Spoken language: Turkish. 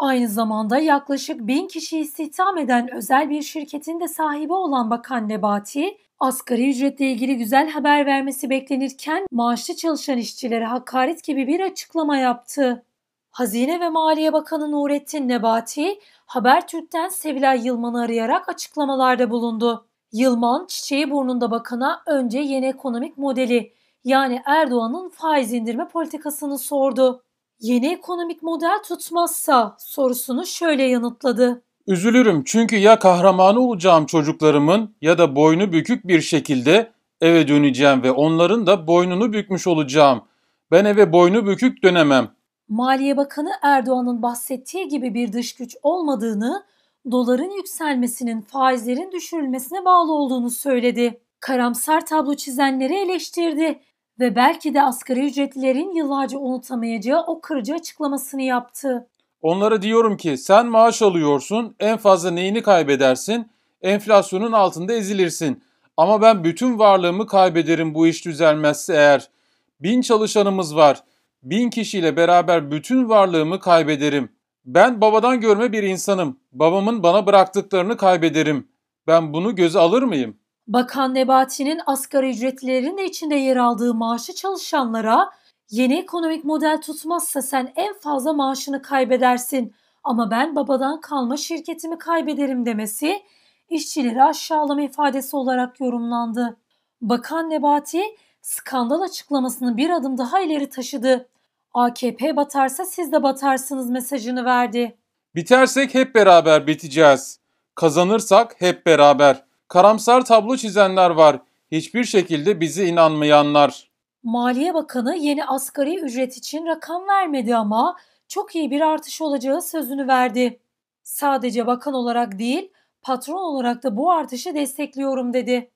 Aynı zamanda yaklaşık bin kişi istihdam eden özel bir şirketin de sahibi olan Bakan Nebati, asgari ücretle ilgili güzel haber vermesi beklenirken maaşlı çalışan işçilere hakaret gibi bir açıklama yaptı. Hazine ve Maliye Bakanı Nurettin Nebati, Habertürk'ten Sevilay Yılman'ı arayarak açıklamalarda bulundu. Yılman, çiçeği burnunda bakana önce yeni ekonomik modeli yani Erdoğan'ın faiz indirme politikasını sordu yeni ekonomik model tutmazsa sorusunu şöyle yanıtladı. Üzülürüm çünkü ya kahramanı olacağım çocuklarımın ya da boynu bükük bir şekilde eve döneceğim ve onların da boynunu bükmüş olacağım. Ben eve boynu bükük dönemem. Maliye Bakanı Erdoğan'ın bahsettiği gibi bir dış güç olmadığını, doların yükselmesinin faizlerin düşürülmesine bağlı olduğunu söyledi. Karamsar tablo çizenleri eleştirdi ve belki de asgari ücretlilerin yıllarca unutamayacağı o kırıcı açıklamasını yaptı. Onlara diyorum ki sen maaş alıyorsun, en fazla neyini kaybedersin? Enflasyonun altında ezilirsin. Ama ben bütün varlığımı kaybederim bu iş düzelmezse eğer. Bin çalışanımız var. Bin kişiyle beraber bütün varlığımı kaybederim. Ben babadan görme bir insanım. Babamın bana bıraktıklarını kaybederim. Ben bunu göze alır mıyım? Bakan Nebati'nin asgari ücretlilerin de içinde yer aldığı maaşı çalışanlara yeni ekonomik model tutmazsa sen en fazla maaşını kaybedersin ama ben babadan kalma şirketimi kaybederim demesi işçileri aşağılama ifadesi olarak yorumlandı. Bakan Nebati skandal açıklamasını bir adım daha ileri taşıdı. AKP batarsa siz de batarsınız mesajını verdi. Bitersek hep beraber biteceğiz. Kazanırsak hep beraber karamsar tablo çizenler var. Hiçbir şekilde bizi inanmayanlar. Maliye Bakanı yeni asgari ücret için rakam vermedi ama çok iyi bir artış olacağı sözünü verdi. Sadece bakan olarak değil, patron olarak da bu artışı destekliyorum dedi.